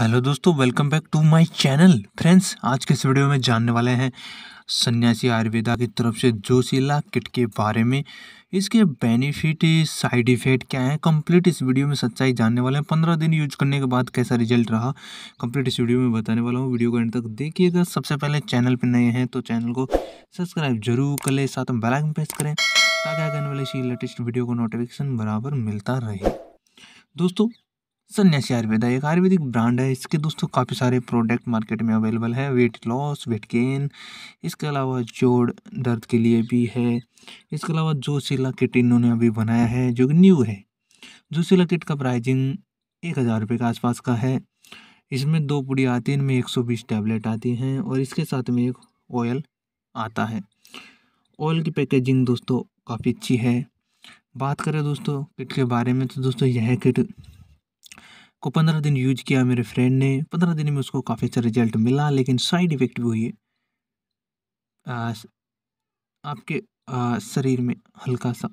hello दोस्तों welcome back to my channel friends आज के इस वीडियो में जानने वाले हैं सन्यासी आयुर्वेदा की तरफ से जोशीला किट के बारे में इसके बेनिफिट साइड इफ़ेक्ट क्या है कंप्लीट इस वीडियो में सच्चाई जानने वाले हैं पंद्रह दिन यूज करने के बाद कैसा रिजल्ट रहा कंप्लीट इस वीडियो में बताने वाला हूँ वीडियो को एंड तक देखिएगा सबसे पहले चैनल पर नए हैं तो चैनल को सब्सक्राइब जरूर कर ले साथ में बेलाइकन प्रेस करें ताकि आगे आने वाले इसी लेटेस्ट वीडियो को नोटिफिकेशन बराबर मिलता रहे दोस्तों सन्यासी आयुर्वेदा एक आयुर्वेदिक ब्रांड है इसके दोस्तों काफ़ी सारे प्रोडक्ट मार्केट में अवेलेबल है वेट लॉस वेट गेन इसके अलावा जोड़ दर्द के लिए भी है इसके अलावा जोशीला किट इन्होंने अभी बनाया है जो कि न्यू है जोशीला किट का प्राइजिंग एक हज़ार रुपये के आसपास का है इसमें दो पुड़ी आती है इनमें एक सौ बीस टैबलेट आती हैं और इसके साथ में एक ऑयल आता है ऑयल की पैकेजिंग दोस्तों काफ़ी अच्छी है बात करें दोस्तों किट के बारे में तो दोस्तों यह किट को पंद्रह दिन यूज किया मेरे फ्रेंड ने पंद्रह दिन में उसको काफ़ी अच्छा रिजल्ट मिला लेकिन साइड इफ़ेक्ट भी आ, आपके आ, शरीर में हल्का सा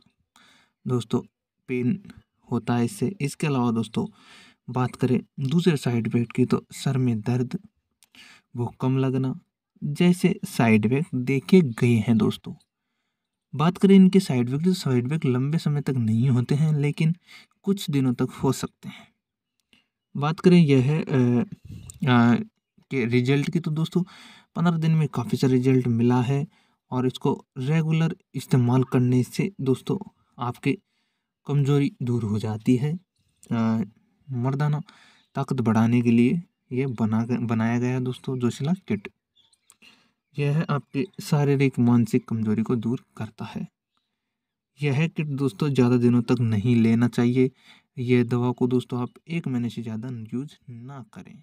दोस्तों पेन होता है इससे इसके अलावा दोस्तों बात करें दूसरे साइड इफेक्ट की तो सर में दर्द वो कम लगना जैसे साइड इफेक्ट देखे गए हैं दोस्तों बात करें इनके साइड इफेक्ट तो साइड इफेक्ट लंबे समय तक नहीं होते हैं लेकिन कुछ दिनों तक हो सकते हैं बात करें यह के रिजल्ट की तो दोस्तों पंद्रह दिन में काफ़ी सारा रिजल्ट मिला है और इसको रेगुलर इस्तेमाल करने से दोस्तों आपके कमज़ोरी दूर हो जाती है आ, मर्दाना ताकत बढ़ाने के लिए ये बना बनाया गया दोस्तों जोशिला किट यह आपके शारीरिक मानसिक कमजोरी को दूर करता है यह किट दोस्तों ज़्यादा दिनों तक नहीं लेना चाहिए ये दवा को दोस्तों आप एक महीने से ज़्यादा यूज ना करें